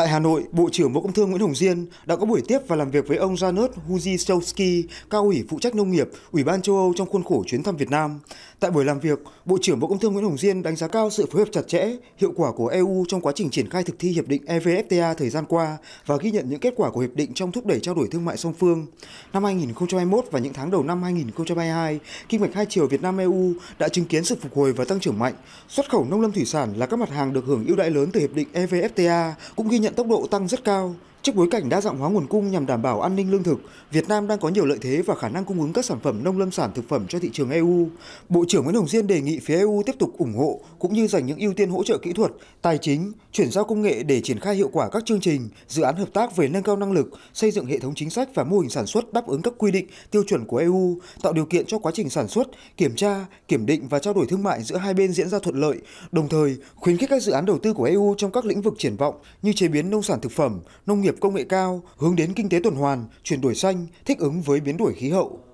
Tại Hà Nội, Bộ trưởng Bộ Công Thương Nguyễn Hồng Diên đã có buổi tiếp và làm việc với ông Janusz Huziszewski, cao ủy phụ trách nông nghiệp, Ủy ban châu Âu trong khuôn khổ chuyến thăm Việt Nam. Tại buổi làm việc, Bộ trưởng Bộ Công Thương Nguyễn Hồng Diên đánh giá cao sự phối hợp chặt chẽ, hiệu quả của EU trong quá trình triển khai thực thi hiệp định EVFTA thời gian qua và ghi nhận những kết quả của hiệp định trong thúc đẩy trao đổi thương mại song phương. Năm 2021 và những tháng đầu năm 2022, kinh mạch hai chiều Việt Nam EU đã chứng kiến sự phục hồi và tăng trưởng mạnh. Xuất khẩu nông lâm thủy sản là các mặt hàng được hưởng ưu đãi lớn từ hiệp định EVFTA cũng ghi nhận tốc độ tăng rất cao. Trước bối cảnh đa dạng hóa nguồn cung nhằm đảm bảo an ninh lương thực, Việt Nam đang có nhiều lợi thế và khả năng cung ứng các sản phẩm nông lâm sản thực phẩm cho thị trường EU. Bộ trưởng Nguyễn Hồng Diên đề nghị phía EU tiếp tục ủng hộ cũng như dành những ưu tiên hỗ trợ kỹ thuật, tài chính, chuyển giao công nghệ để triển khai hiệu quả các chương trình, dự án hợp tác về nâng cao năng lực, xây dựng hệ thống chính sách và mô hình sản xuất đáp ứng các quy định, tiêu chuẩn của EU, tạo điều kiện cho quá trình sản xuất, kiểm tra, kiểm định và trao đổi thương mại giữa hai bên diễn ra thuận lợi, đồng thời khuyến khích các dự án đầu tư của EU trong các lĩnh vực triển vọng như chế biến nông sản thực phẩm, nông nghiệp nghiệp công nghệ cao, hướng đến kinh tế tuần hoàn, chuyển đổi xanh, thích ứng với biến đổi khí hậu.